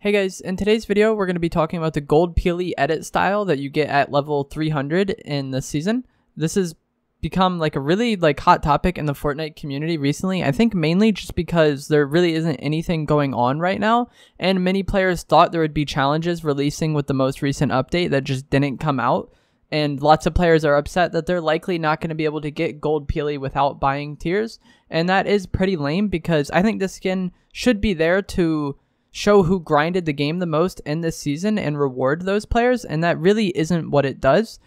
Hey guys, in today's video we're going to be talking about the gold peely edit style that you get at level 300 in the season. This has become like a really like hot topic in the Fortnite community recently. I think mainly just because there really isn't anything going on right now and many players thought there would be challenges releasing with the most recent update that just didn't come out and lots of players are upset that they're likely not going to be able to get gold peely without buying tiers and that is pretty lame because I think this skin should be there to show who grinded the game the most in this season and reward those players, and that really isn't what it does.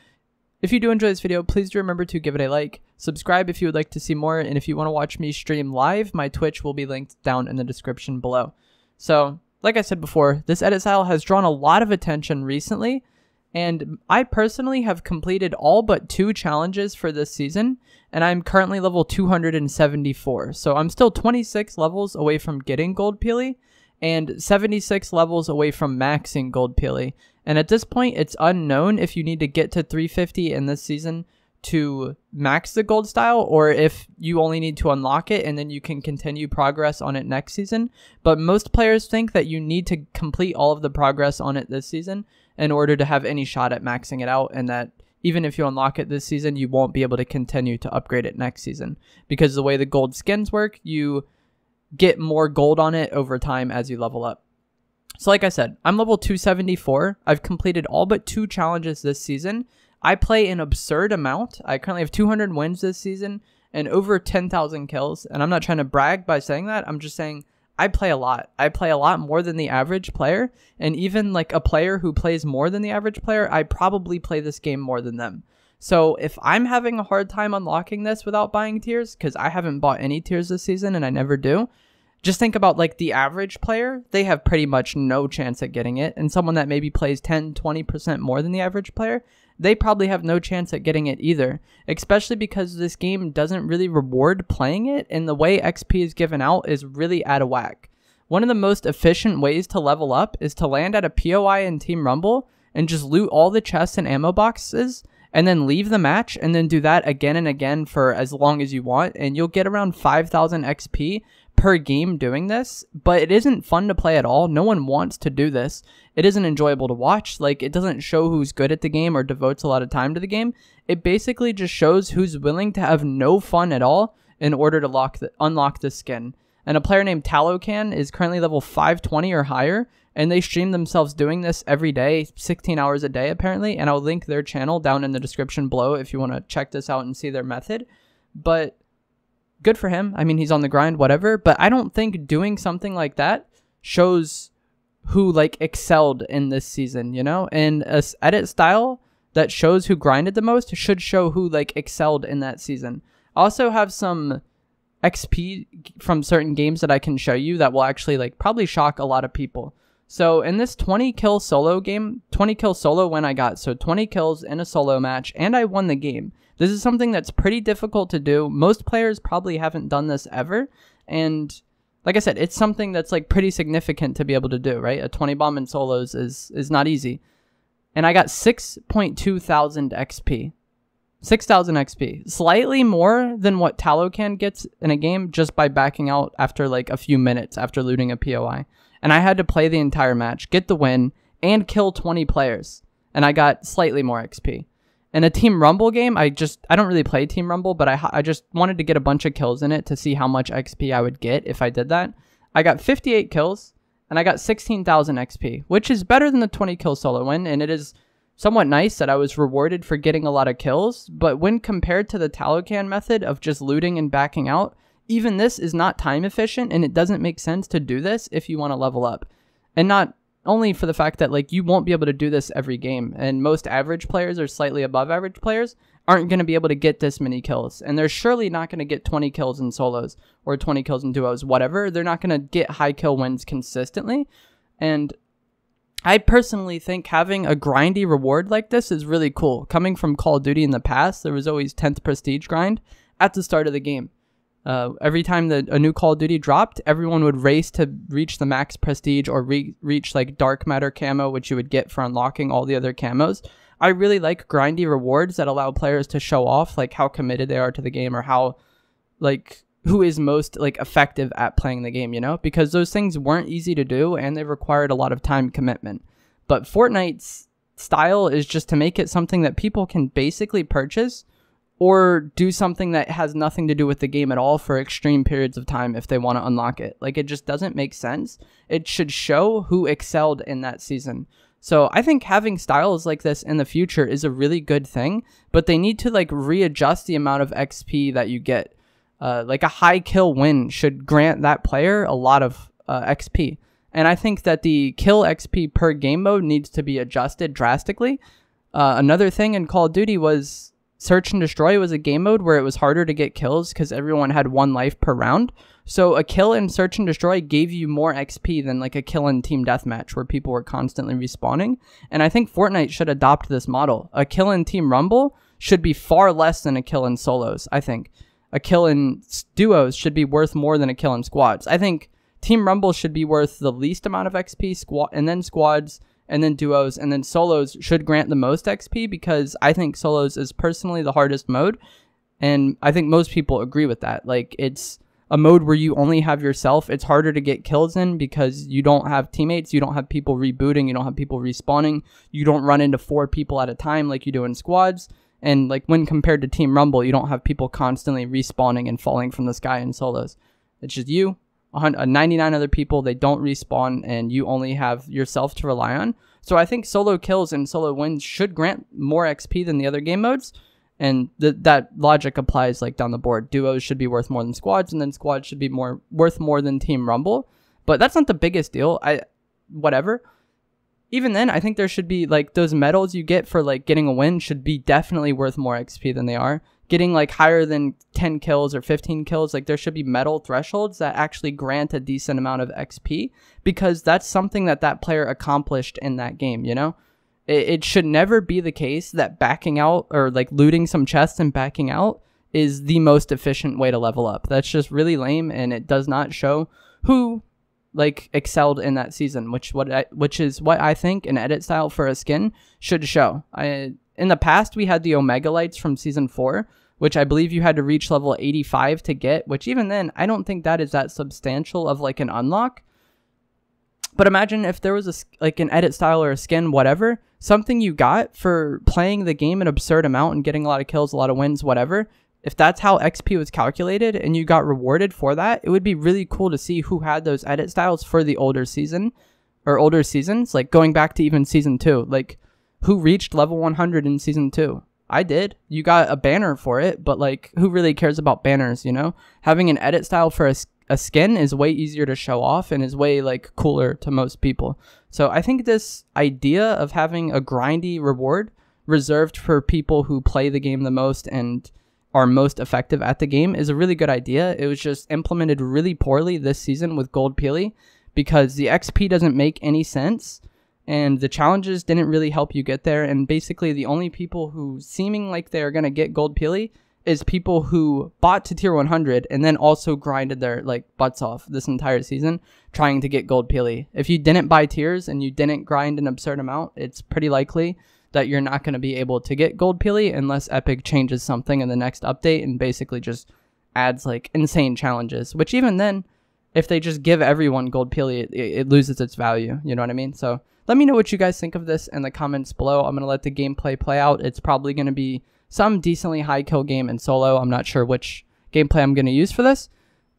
If you do enjoy this video, please do remember to give it a like, subscribe if you would like to see more, and if you want to watch me stream live, my Twitch will be linked down in the description below. So, like I said before, this edit style has drawn a lot of attention recently, and I personally have completed all but two challenges for this season, and I'm currently level 274, so I'm still 26 levels away from getting Gold Peely, and 76 levels away from maxing Gold Peely. And at this point, it's unknown if you need to get to 350 in this season to max the gold style or if you only need to unlock it and then you can continue progress on it next season. But most players think that you need to complete all of the progress on it this season in order to have any shot at maxing it out and that even if you unlock it this season, you won't be able to continue to upgrade it next season because the way the gold skins work, you get more gold on it over time as you level up. So, like I said, I'm level 274. I've completed all but two challenges this season. I play an absurd amount. I currently have 200 wins this season and over 10,000 kills. And I'm not trying to brag by saying that. I'm just saying I play a lot. I play a lot more than the average player. And even like a player who plays more than the average player, I probably play this game more than them. So if I'm having a hard time unlocking this without buying tiers, because I haven't bought any tiers this season and I never do, just think about like the average player, they have pretty much no chance at getting it. And someone that maybe plays 10, 20% more than the average player, they probably have no chance at getting it either. Especially because this game doesn't really reward playing it, and the way XP is given out is really out of whack. One of the most efficient ways to level up is to land at a POI in Team Rumble and just loot all the chests and ammo boxes and then leave the match and then do that again and again for as long as you want and you'll get around 5000 XP per game doing this, but it isn't fun to play at all. No one wants to do this. It isn't enjoyable to watch. Like, it doesn't show who's good at the game or devotes a lot of time to the game. It basically just shows who's willing to have no fun at all in order to lock the, unlock the skin. And a player named Talocan is currently level 520 or higher, and they stream themselves doing this every day 16 hours a day apparently and i'll link their channel down in the description below if you want to check this out and see their method but good for him i mean he's on the grind whatever but i don't think doing something like that shows who like excelled in this season you know and a edit style that shows who grinded the most should show who like excelled in that season also have some xp from certain games that i can show you that will actually like probably shock a lot of people so in this 20 kill solo game, 20 kill solo when I got, so 20 kills in a solo match, and I won the game. This is something that's pretty difficult to do. Most players probably haven't done this ever, and like I said, it's something that's like pretty significant to be able to do, right? A 20 bomb in solos is is not easy. And I got 6.2 thousand XP. 6,000 XP. Slightly more than what Talocan gets in a game just by backing out after like a few minutes after looting a POI and I had to play the entire match, get the win, and kill 20 players. And I got slightly more XP. In a Team Rumble game, I just, I don't really play Team Rumble, but I, I just wanted to get a bunch of kills in it to see how much XP I would get if I did that. I got 58 kills, and I got 16,000 XP, which is better than the 20 kill solo win, and it is somewhat nice that I was rewarded for getting a lot of kills, but when compared to the Talocan method of just looting and backing out, even this is not time efficient and it doesn't make sense to do this if you want to level up. And not only for the fact that like you won't be able to do this every game and most average players or slightly above average players aren't going to be able to get this many kills and they're surely not going to get 20 kills in solos or 20 kills in duos whatever they're not going to get high kill wins consistently and i personally think having a grindy reward like this is really cool coming from call of duty in the past there was always 10th prestige grind at the start of the game uh, every time that a new Call of Duty dropped, everyone would race to reach the max prestige or re- reach like dark matter camo, which you would get for unlocking all the other camos. I really like grindy rewards that allow players to show off like how committed they are to the game or how like who is most like effective at playing the game, you know? Because those things weren't easy to do and they required a lot of time commitment. But Fortnite's style is just to make it something that people can basically purchase or do something that has nothing to do with the game at all for extreme periods of time if they want to unlock it. Like it just doesn't make sense. It should show who excelled in that season. So I think having styles like this in the future is a really good thing, but they need to like readjust the amount of XP that you get. Uh, like a high kill win should grant that player a lot of uh, XP. And I think that the kill XP per game mode needs to be adjusted drastically. Uh, another thing in Call of Duty was Search and Destroy was a game mode where it was harder to get kills because everyone had one life per round. So a kill in Search and Destroy gave you more XP than like a kill in Team Deathmatch where people were constantly respawning. And I think Fortnite should adopt this model. A kill in Team Rumble should be far less than a kill in solos, I think. A kill in duos should be worth more than a kill in squads. I think Team Rumble should be worth the least amount of XP, squad and then squads and then duos, and then solos should grant the most XP because I think solos is personally the hardest mode. And I think most people agree with that. Like, it's a mode where you only have yourself. It's harder to get kills in because you don't have teammates, you don't have people rebooting, you don't have people respawning, you don't run into four people at a time like you do in squads. And, like, when compared to Team Rumble, you don't have people constantly respawning and falling from the sky in solos. It's just you uh, 99 other people, they don't respawn, and you only have yourself to rely on. So I think solo kills and solo wins should grant more XP than the other game modes. And th- that logic applies like down the board. Duos should be worth more than squads, and then squads should be more worth more than team rumble. But that's not the biggest deal. I whatever. Even then, I think there should be like those medals you get for like getting a win should be definitely worth more XP than they are getting like higher than 10 kills or 15 kills like there should be metal thresholds that actually grant a decent amount of xp because that's something that that player accomplished in that game you know it, it should never be the case that backing out or like looting some chests and backing out is the most efficient way to level up that's just really lame and it does not show who like excelled in that season, which what I, which is what I think an edit style for a skin should show. I in the past we had the Omega Lights from season four, which I believe you had to reach level 85 to get, which even then, I don't think that is that substantial of like an unlock. But imagine if there was a, like an edit style or a skin, whatever, something you got for playing the game an absurd amount and getting a lot of kills, a lot of wins, whatever. If that's how XP was calculated and you got rewarded for that, it would be really cool to see who had those edit styles for the older season or older seasons, like going back to even season two, like who reached level 100 in season two I did. You got a banner for it, but like, who really cares about banners, you know? Having an edit style for a, a skin is way easier to show off and is way like cooler to most people. So I think this idea of having a grindy reward reserved for people who play the game the most and are most effective at the game is a really good idea. It was just implemented really poorly this season with Gold Peely because the XP doesn't make any sense and the challenges didn't really help you get there. And basically, the only people who seeming like they're gonna get gold peely is people who bought to tier 100 and then also grinded their like butts off this entire season trying to get gold peely. If you didn't buy tiers and you didn't grind an absurd amount, it's pretty likely that you're not going to be able to get gold peely unless Epic changes something in the next update and basically just adds like insane challenges, which even then if they just give everyone gold peely, it, it loses its value, you know what I mean? So let me know what you guys think of this in the comments below. I'm going to let the gameplay play out. It's probably going to be some decently high kill game in solo. I'm not sure which gameplay I'm going to use for this.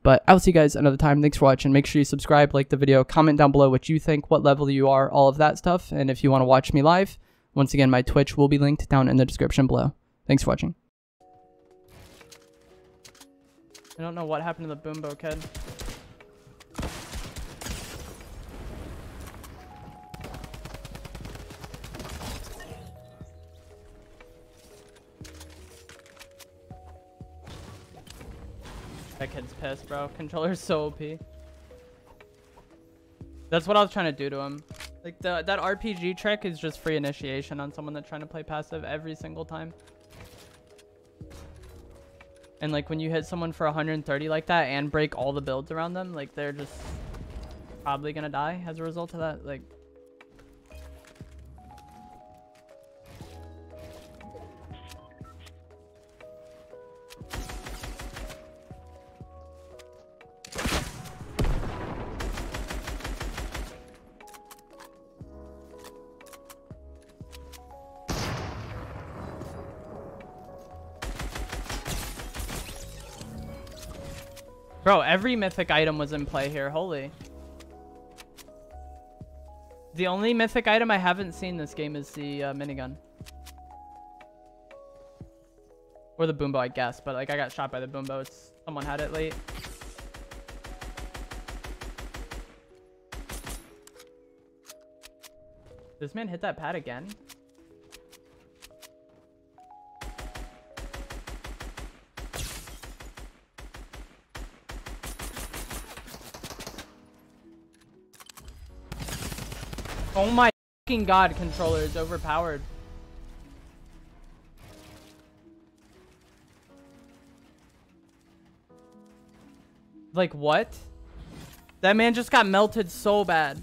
But I will see you guys another time. Thanks for watching. Make sure you subscribe, like the video, comment down below what you think, what level you are, all of that stuff. And if you want to watch me live, once again, my Twitch will be linked down in the description below. Thanks for watching. I don't know what happened to the Boombo kid. That kid's pissed, bro. Controller's so OP. That's what I was trying to do to him. Like, the, that RPG trick is just free initiation on someone that's trying to play passive every single time. And, like, when you hit someone for 130 like that and break all the builds around them, like, they're just probably gonna die as a result of that. Like, Bro, every mythic item was in play here. Holy. The only mythic item I haven't seen this game is the uh, minigun. Or the boombo, I guess. But, like, I got shot by the boombo. It's, someone had it late. This man hit that pad again? Oh my fucking god, controller is overpowered. Like, what? That man just got melted so bad.